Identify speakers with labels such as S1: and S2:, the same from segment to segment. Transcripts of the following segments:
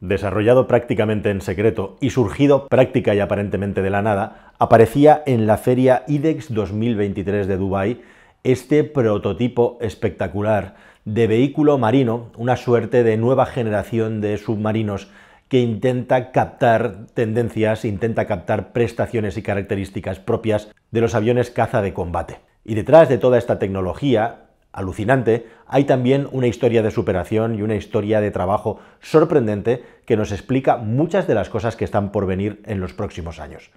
S1: desarrollado prácticamente en secreto y surgido práctica y aparentemente de la nada, aparecía en la feria IDEX 2023 de Dubái este prototipo espectacular de vehículo marino, una suerte de nueva generación de submarinos que intenta captar tendencias, intenta captar prestaciones y características propias de los aviones caza de combate. Y detrás de toda esta tecnología alucinante, hay también una historia de superación y una historia de trabajo sorprendente que nos explica muchas de las cosas que están por venir en los próximos años.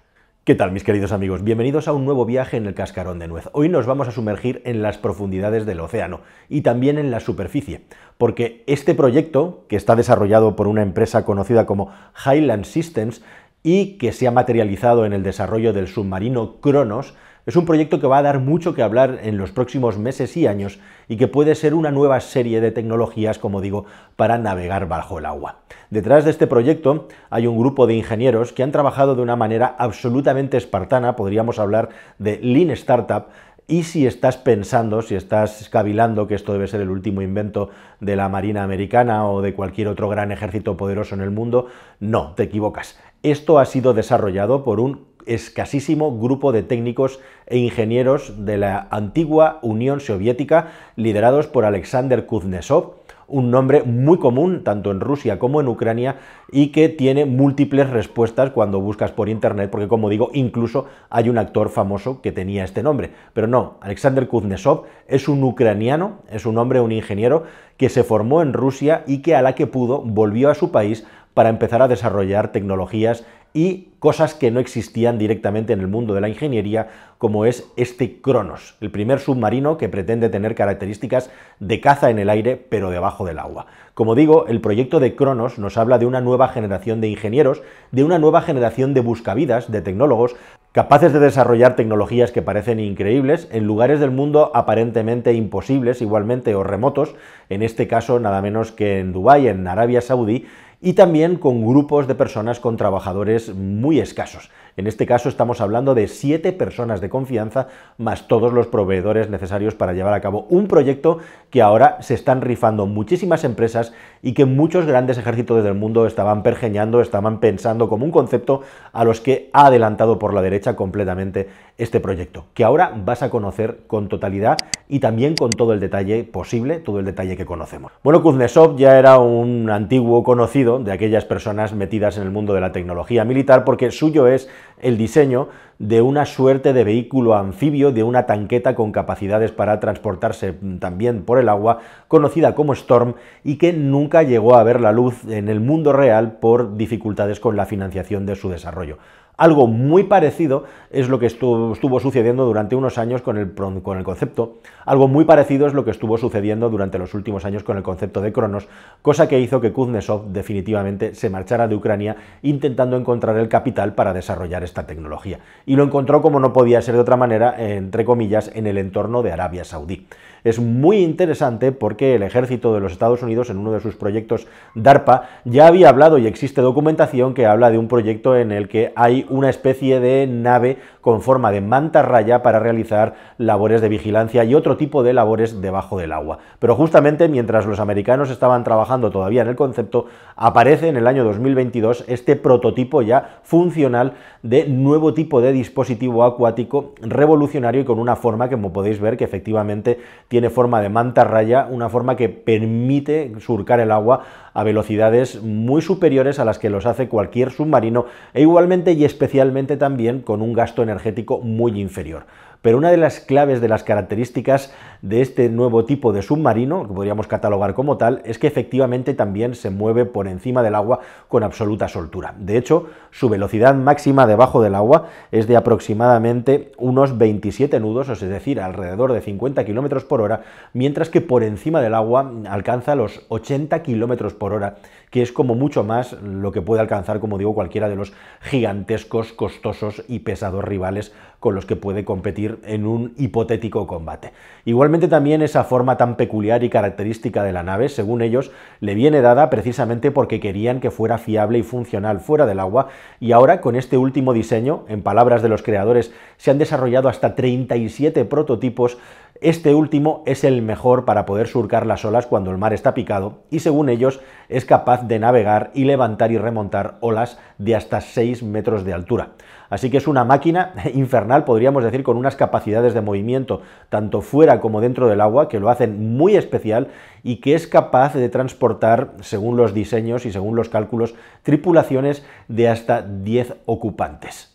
S1: ¿Qué tal mis queridos amigos? Bienvenidos a un nuevo viaje en el cascarón de nuez. Hoy nos vamos a sumergir en las profundidades del océano y también en la superficie, porque este proyecto, que está desarrollado por una empresa conocida como Highland Systems y que se ha materializado en el desarrollo del submarino Kronos, es un proyecto que va a dar mucho que hablar en los próximos meses y años y que puede ser una nueva serie de tecnologías, como digo, para navegar bajo el agua. Detrás de este proyecto hay un grupo de ingenieros que han trabajado de una manera absolutamente espartana, podríamos hablar de Lean Startup, y si estás pensando, si estás cavilando que esto debe ser el último invento de la Marina Americana o de cualquier otro gran ejército poderoso en el mundo, no, te equivocas. Esto ha sido desarrollado por un escasísimo grupo de técnicos e ingenieros de la antigua Unión Soviética liderados por Alexander Kuznetsov, un nombre muy común tanto en Rusia como en Ucrania y que tiene múltiples respuestas cuando buscas por internet, porque como digo, incluso hay un actor famoso que tenía este nombre. Pero no, Alexander Kuznetsov es un ucraniano, es un hombre, un ingeniero que se formó en Rusia y que a la que pudo volvió a su país para empezar a desarrollar tecnologías y cosas que no existían directamente en el mundo de la ingeniería, como es este Kronos, el primer submarino que pretende tener características de caza en el aire, pero debajo del agua. Como digo, el proyecto de Kronos nos habla de una nueva generación de ingenieros, de una nueva generación de buscavidas, de tecnólogos, capaces de desarrollar tecnologías que parecen increíbles en lugares del mundo aparentemente imposibles igualmente o remotos, en este caso nada menos que en Dubái, en Arabia Saudí, y también con grupos de personas con trabajadores muy escasos. En este caso estamos hablando de siete personas de confianza más todos los proveedores necesarios para llevar a cabo un proyecto que ahora se están rifando muchísimas empresas y que muchos grandes ejércitos del mundo estaban pergeñando, estaban pensando como un concepto a los que ha adelantado por la derecha completamente este proyecto, que ahora vas a conocer con totalidad y también con todo el detalle posible, todo el detalle que conocemos. Bueno, Kuznetsov ya era un antiguo conocido de aquellas personas metidas en el mundo de la tecnología militar, porque suyo es el diseño de una suerte de vehículo anfibio, de una tanqueta con capacidades para transportarse mm, también por el agua, conocida como Storm, y que nunca llegó a ver la luz en el mundo real por dificultades con la financiación de su desarrollo. Algo muy parecido es lo que estuvo, sucediendo durante unos años con el, con el, concepto. Algo muy parecido es lo que estuvo sucediendo durante los últimos años con el concepto de Cronos, cosa que hizo que Kuznetsov definitivamente se marchara de Ucrania intentando encontrar el capital para desarrollar esta tecnología y lo encontró como no podía ser de otra manera, eh, entre comillas, en el entorno de Arabia Saudí es muy interesante porque el ejército de los Estados Unidos en uno de sus proyectos DARPA ya había hablado y existe documentación que habla de un proyecto en el que hay una especie de nave con forma de manta raya para realizar labores de vigilancia y otro tipo de labores debajo del agua. Pero justamente mientras los americanos estaban trabajando todavía en el concepto, aparece en el año 2022 este prototipo ya funcional de nuevo tipo de dispositivo acuático revolucionario y con una forma que como podéis ver que efectivamente tiene forma de manta raya, una forma que permite surcar el agua a velocidades muy superiores a las que los hace cualquier submarino e igualmente y especialmente también con un gasto energético muy inferior pero una de las claves de las características de este nuevo tipo de submarino, que podríamos catalogar como tal, es que efectivamente también se mueve por encima del agua con absoluta soltura. De hecho, su velocidad máxima debajo del agua es de aproximadamente unos 27 nudos, es decir, alrededor de 50 km por hora, mientras que por encima del agua alcanza los 80 km por hora, que es como mucho más lo que puede alcanzar, como digo, cualquiera de los gigantescos, costosos y pesados rivales con los que puede competir en un hipotético combate. Igualmente también esa forma tan peculiar y característica de la nave, según ellos, le viene dada precisamente porque querían que fuera fiable y funcional fuera del agua y ahora con este último diseño, en palabras de los creadores, se han desarrollado hasta 37 prototipos este último es el mejor para poder surcar las olas cuando el mar está picado y según ellos es capaz de navegar y levantar y remontar olas de hasta 6 metros de altura. Así que es una máquina infernal, podríamos decir, con unas capacidades de movimiento tanto fuera como dentro del agua que lo hacen muy especial y que es capaz de transportar, según los diseños y según los cálculos, tripulaciones de hasta 10 ocupantes.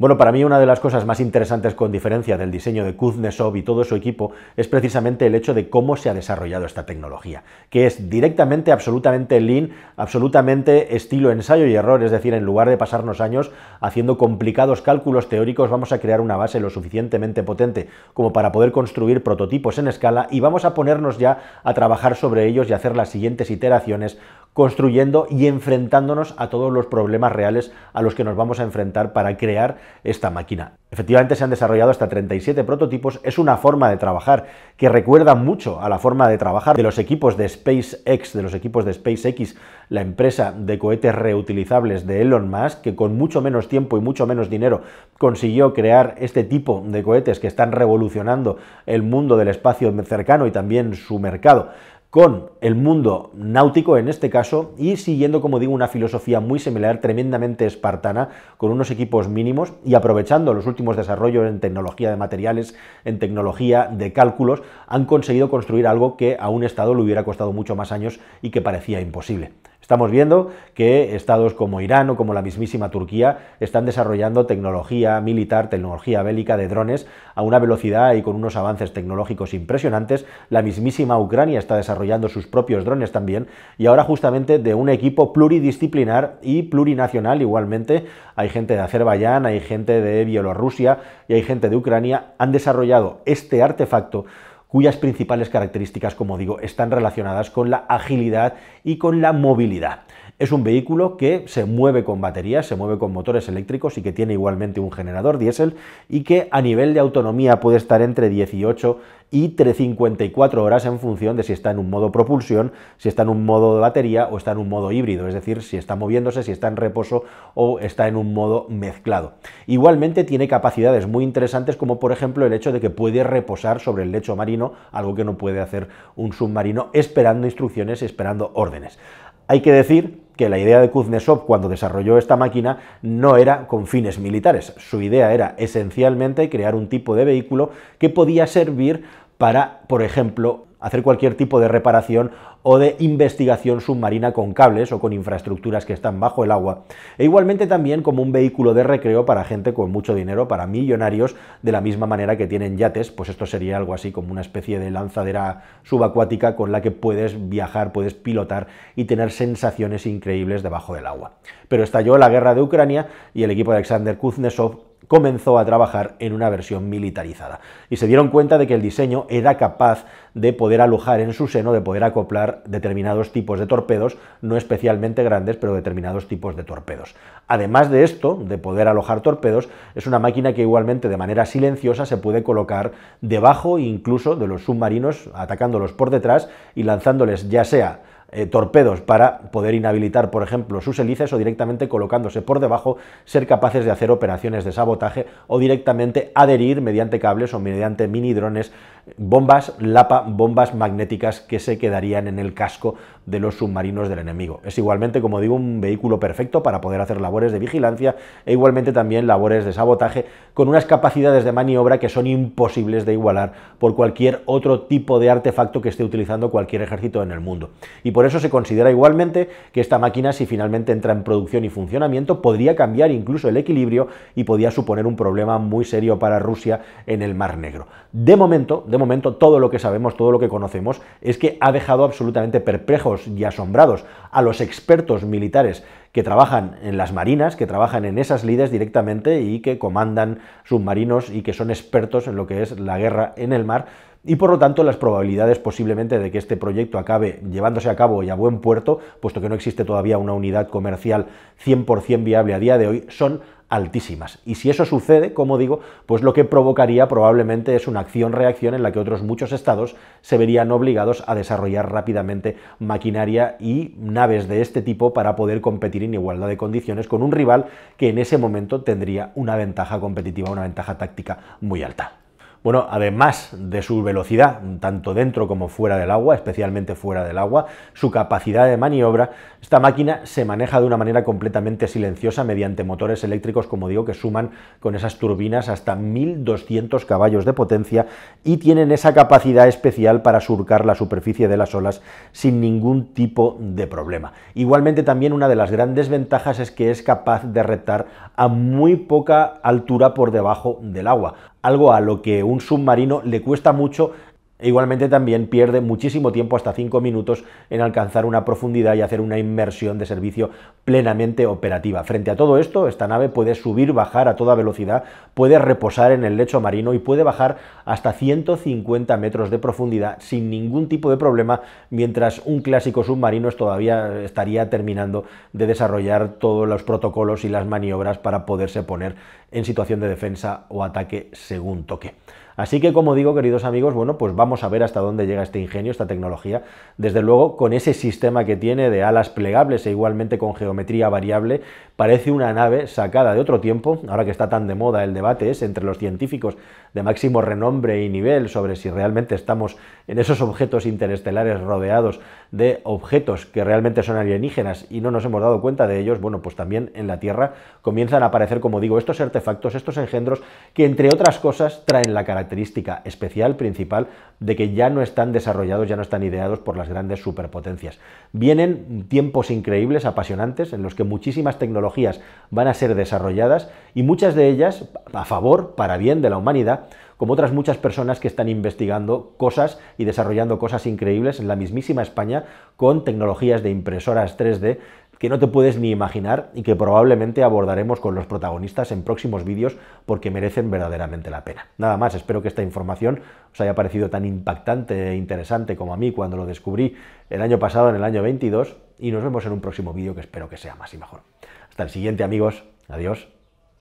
S1: Bueno, para mí una de las cosas más interesantes con diferencia del diseño de Kuznetsov y todo su equipo es precisamente el hecho de cómo se ha desarrollado esta tecnología, que es directamente, absolutamente lean, absolutamente estilo ensayo y error, es decir, en lugar de pasarnos años haciendo complicados cálculos teóricos, vamos a crear una base lo suficientemente potente como para poder construir prototipos en escala y vamos a ponernos ya a trabajar sobre ellos y hacer las siguientes iteraciones construyendo y enfrentándonos a todos los problemas reales a los que nos vamos a enfrentar para crear esta máquina. Efectivamente se han desarrollado hasta 37 prototipos, es una forma de trabajar que recuerda mucho a la forma de trabajar de los equipos de SpaceX, de los equipos de SpaceX, la empresa de cohetes reutilizables de Elon Musk, que con mucho menos tiempo y mucho menos dinero consiguió crear este tipo de cohetes que están revolucionando el mundo del espacio cercano y también su mercado con el mundo náutico en este caso y siguiendo, como digo, una filosofía muy similar, tremendamente espartana, con unos equipos mínimos y aprovechando los últimos desarrollos en tecnología de materiales, en tecnología de cálculos, han conseguido construir algo que a un Estado le hubiera costado mucho más años y que parecía imposible. Estamos viendo que estados como Irán o como la mismísima Turquía están desarrollando tecnología militar, tecnología bélica de drones a una velocidad y con unos avances tecnológicos impresionantes. La mismísima Ucrania está desarrollando sus propios drones también, y ahora justamente de un equipo pluridisciplinar y plurinacional igualmente. Hay gente de Azerbaiyán, hay gente de Bielorrusia y hay gente de Ucrania, han desarrollado este artefacto cuyas principales características, como digo, están relacionadas con la agilidad y con la movilidad. Es un vehículo que se mueve con baterías, se mueve con motores eléctricos y que tiene igualmente un generador diésel y que a nivel de autonomía puede estar entre 18 y 354 horas en función de si está en un modo propulsión, si está en un modo de batería o está en un modo híbrido, es decir, si está moviéndose, si está en reposo o está en un modo mezclado. Igualmente tiene capacidades muy interesantes como por ejemplo el hecho de que puede reposar sobre el lecho marino, algo que no puede hacer un submarino esperando instrucciones, esperando órdenes. Hay que decir que la idea de Kuznetsov cuando desarrolló esta máquina no era con fines militares. Su idea era esencialmente crear un tipo de vehículo que podía servir para, por ejemplo, hacer cualquier tipo de reparación o de investigación submarina con cables o con infraestructuras que están bajo el agua, e igualmente también como un vehículo de recreo para gente con mucho dinero, para millonarios, de la misma manera que tienen yates, pues esto sería algo así como una especie de lanzadera subacuática con la que puedes viajar, puedes pilotar y tener sensaciones increíbles debajo del agua. Pero estalló la guerra de Ucrania y el equipo de Alexander Kuznetsov comenzó a trabajar en una versión militarizada y se dieron cuenta de que el diseño era capaz de poder alojar en su seno, de poder acoplar determinados tipos de torpedos, no especialmente grandes, pero determinados tipos de torpedos. Además de esto, de poder alojar torpedos, es una máquina que igualmente de manera silenciosa se puede colocar debajo incluso de los submarinos, atacándolos por detrás y lanzándoles ya sea eh, torpedos para poder inhabilitar, por ejemplo, sus hélices o directamente colocándose por debajo, ser capaces de hacer operaciones de sabotaje o directamente adherir mediante cables o mediante mini drones bombas Lapa, bombas magnéticas que se quedarían en el casco de los submarinos del enemigo. Es igualmente, como digo, un vehículo perfecto para poder hacer labores de vigilancia e igualmente también labores de sabotaje con unas capacidades de maniobra que son imposibles de igualar por cualquier otro tipo de artefacto que esté utilizando cualquier ejército en el mundo. Y por eso se considera igualmente que esta máquina, si finalmente entra en producción y funcionamiento, podría cambiar incluso el equilibrio y podría suponer un problema muy serio para Rusia en el Mar Negro. De momento, de momento todo lo que sabemos, todo lo que conocemos, es que ha dejado absolutamente perplejos y asombrados a los expertos militares que trabajan en las marinas, que trabajan en esas lides directamente y que comandan submarinos y que son expertos en lo que es la guerra en el mar y por lo tanto las probabilidades posiblemente de que este proyecto acabe llevándose a cabo y a buen puerto, puesto que no existe todavía una unidad comercial 100% viable a día de hoy, son altísimas. Y si eso sucede, como digo, pues lo que provocaría probablemente es una acción-reacción en la que otros muchos estados se verían obligados a desarrollar rápidamente maquinaria y naves de este tipo para poder competir en igualdad de condiciones con un rival que en ese momento tendría una ventaja competitiva, una ventaja táctica muy alta. Bueno, además de su velocidad, tanto dentro como fuera del agua, especialmente fuera del agua, su capacidad de maniobra, esta máquina se maneja de una manera completamente silenciosa mediante motores eléctricos, como digo, que suman con esas turbinas hasta 1200 caballos de potencia y tienen esa capacidad especial para surcar la superficie de las olas sin ningún tipo de problema. Igualmente también una de las grandes ventajas es que es capaz de retar a muy poca altura por debajo del agua, algo a lo que un submarino le cuesta mucho e igualmente también pierde muchísimo tiempo, hasta 5 minutos, en alcanzar una profundidad y hacer una inmersión de servicio plenamente operativa. Frente a todo esto, esta nave puede subir, bajar a toda velocidad, puede reposar en el lecho marino y puede bajar hasta 150 metros de profundidad sin ningún tipo de problema, mientras un clásico submarino todavía estaría terminando de desarrollar todos los protocolos y las maniobras para poderse poner en situación de defensa o ataque según toque. Así que, como digo, queridos amigos, bueno, pues vamos a ver hasta dónde llega este ingenio, esta tecnología. Desde luego, con ese sistema que tiene de alas plegables e igualmente con geometría variable, parece una nave sacada de otro tiempo, ahora que está tan de moda el debate es entre los científicos de máximo renombre y nivel sobre si realmente estamos en esos objetos interestelares rodeados de objetos que realmente son alienígenas y no nos hemos dado cuenta de ellos, bueno, pues también en la Tierra comienzan a aparecer, como digo, estos artefactos, estos engendros que entre otras cosas traen la característica característica especial, principal, de que ya no están desarrollados, ya no están ideados por las grandes superpotencias. Vienen tiempos increíbles, apasionantes, en los que muchísimas tecnologías van a ser desarrolladas y muchas de ellas a favor, para bien de la humanidad, como otras muchas personas que están investigando cosas y desarrollando cosas increíbles en la mismísima España con tecnologías de impresoras 3D que no te puedes ni imaginar y que probablemente abordaremos con los protagonistas en próximos vídeos porque merecen verdaderamente la pena. Nada más, espero que esta información os haya parecido tan impactante e interesante como a mí cuando lo descubrí el año pasado, en el año 22, y nos vemos en un próximo vídeo que espero que sea más y mejor. Hasta el siguiente amigos, adiós.